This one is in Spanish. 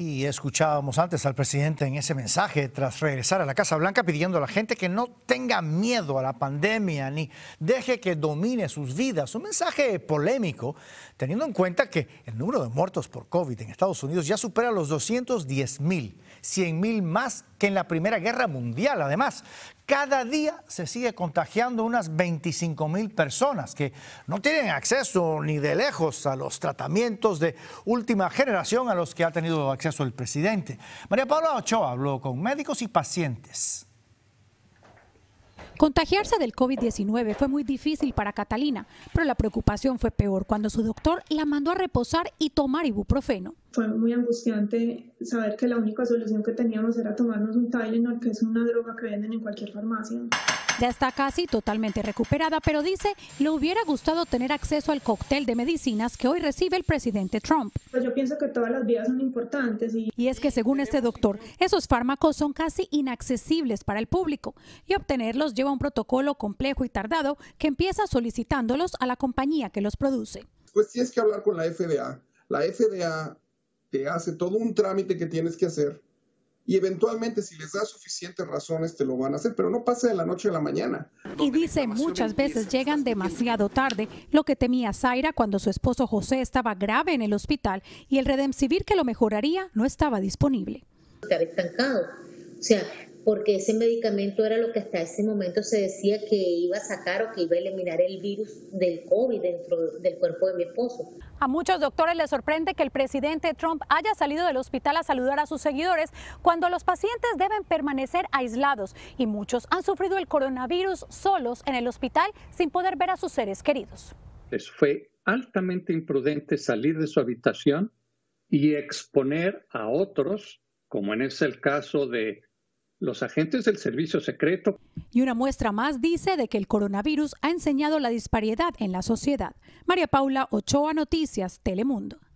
Y escuchábamos antes al presidente en ese mensaje tras regresar a la Casa Blanca pidiendo a la gente que no tenga miedo a la pandemia ni deje que domine sus vidas. Un mensaje polémico, teniendo en cuenta que el número de muertos por COVID en Estados Unidos ya supera los 210 mil, 100 mil más que en la Primera Guerra Mundial. Además, cada día se sigue contagiando unas 25 mil personas que no tienen acceso ni de lejos a los tratamientos de última generación a los que ha tenido acceso el presidente. María Paula Ochoa habló con médicos y pacientes. Contagiarse del COVID-19 fue muy difícil para Catalina, pero la preocupación fue peor cuando su doctor la mandó a reposar y tomar ibuprofeno fue muy angustiante saber que la única solución que teníamos era tomarnos un Tylenol, que es una droga que venden en cualquier farmacia. Ya está casi totalmente recuperada, pero dice, le hubiera gustado tener acceso al cóctel de medicinas que hoy recibe el presidente Trump. Pues yo pienso que todas las vías son importantes. Y, y es que según este doctor, esos fármacos son casi inaccesibles para el público y obtenerlos lleva un protocolo complejo y tardado que empieza solicitándolos a la compañía que los produce. Pues tienes que hablar con la FDA. La FDA te hace todo un trámite que tienes que hacer y eventualmente si les da suficientes razones te lo van a hacer, pero no pasa de la noche a la mañana. Y dice muchas veces llegan demasiado tarde, lo que temía Zaira cuando su esposo José estaba grave en el hospital y el Redem Civil que lo mejoraría no estaba disponible. estancado, o sea, porque ese medicamento era lo que hasta ese momento se decía que iba a sacar o que iba a eliminar el virus del COVID dentro del cuerpo de mi esposo. A muchos doctores les sorprende que el presidente Trump haya salido del hospital a saludar a sus seguidores cuando los pacientes deben permanecer aislados y muchos han sufrido el coronavirus solos en el hospital sin poder ver a sus seres queridos. Les fue altamente imprudente salir de su habitación y exponer a otros, como en ese caso de los agentes del servicio secreto. Y una muestra más dice de que el coronavirus ha enseñado la disparidad en la sociedad. María Paula Ochoa Noticias, Telemundo.